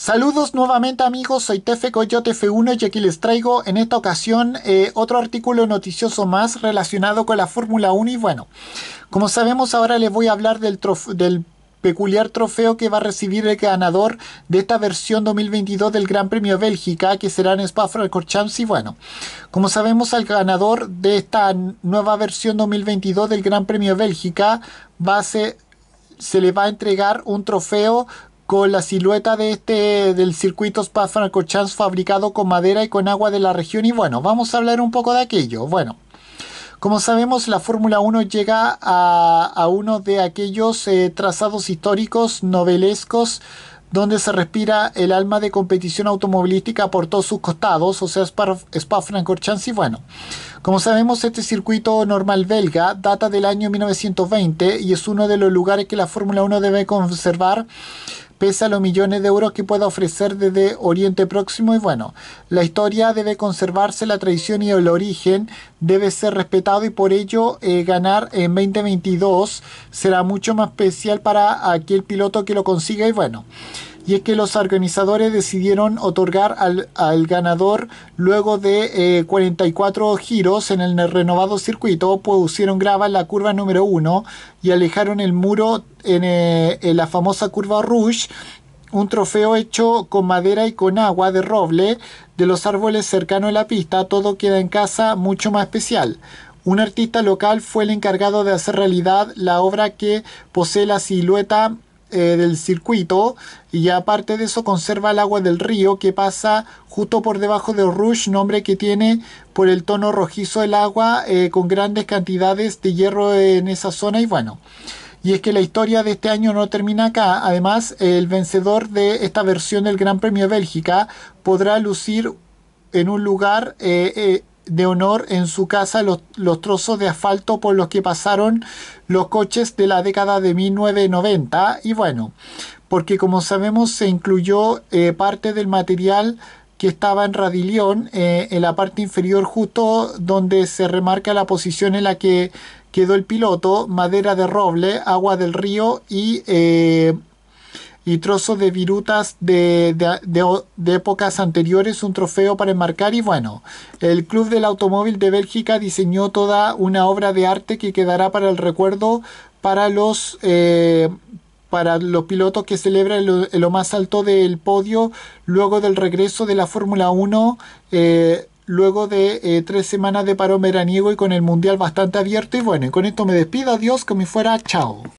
Saludos nuevamente amigos, soy Tefe Coyote F1 y aquí les traigo en esta ocasión eh, otro artículo noticioso más relacionado con la Fórmula 1 y bueno, como sabemos ahora les voy a hablar del, del peculiar trofeo que va a recibir el ganador de esta versión 2022 del Gran Premio Bélgica, que será en Spa-Francorchamps. Y bueno, como sabemos, al ganador de esta nueva versión 2022 del Gran Premio Bélgica va se le va a entregar un trofeo con la silueta de este del circuito Spa Francorchamps fabricado con madera y con agua de la región y bueno, vamos a hablar un poco de aquello. Bueno, como sabemos la Fórmula 1 llega a, uno de aquellos eh, trazados históricos novelescos donde se respira el alma de competición automovilística por todos sus costados, o sea, Spa, Spa Francorchamps y bueno. Como sabemos, este circuito normal belga data del año 1920 y es uno de los lugares que la Fórmula 1 debe conservar pese a los millones de euros que pueda ofrecer desde Oriente Próximo y bueno, la historia debe conservarse, la tradición y el origen debe ser respetado y por ello eh, ganar en 2022 será mucho más especial para aquel piloto que lo consiga y bueno y es que los organizadores decidieron otorgar al, ganador luego de 44 eh, giros en el renovado circuito, pusieron grava en la curva número 1 y alejaron el muro en, eh, en la famosa curva Rouge, un trofeo hecho con madera y con agua de roble de los árboles cercanos a la pista, todo queda en casa mucho más especial. Un artista local fue el encargado de hacer realidad la obra que posee la silueta eh, del circuito y aparte de eso conserva el agua del río que pasa justo por debajo de Rush, nombre que tiene por el tono rojizo del agua eh, con grandes cantidades de hierro en esa zona y bueno. Y es que la historia de este año no termina acá. Además, el vencedor de esta versión del Gran Premio de Bélgica podrá lucir en un lugar eh, de honor en su casa los, trozos de asfalto por los que pasaron los coches de la década de 1990 y bueno, porque como sabemos se incluyó eh, parte del material que estaba en Radilión eh, en la parte inferior justo donde se remarca la posición en la que quedó el piloto, madera de roble, agua del río y eh, y trozos de virutas de, épocas anteriores, un trofeo para enmarcar y bueno, el Club del Automóvil de Bélgica diseñó toda una obra de arte que quedará para el recuerdo para los... Eh, para los pilotos que celebran lo, más alto del podio luego del regreso de la Fórmula 1 eh, luego de eh, tres semanas de paro veraniego y con el mundial bastante abierto. Y bueno, y con esto me despido. Adiós, que me fuera. Chao.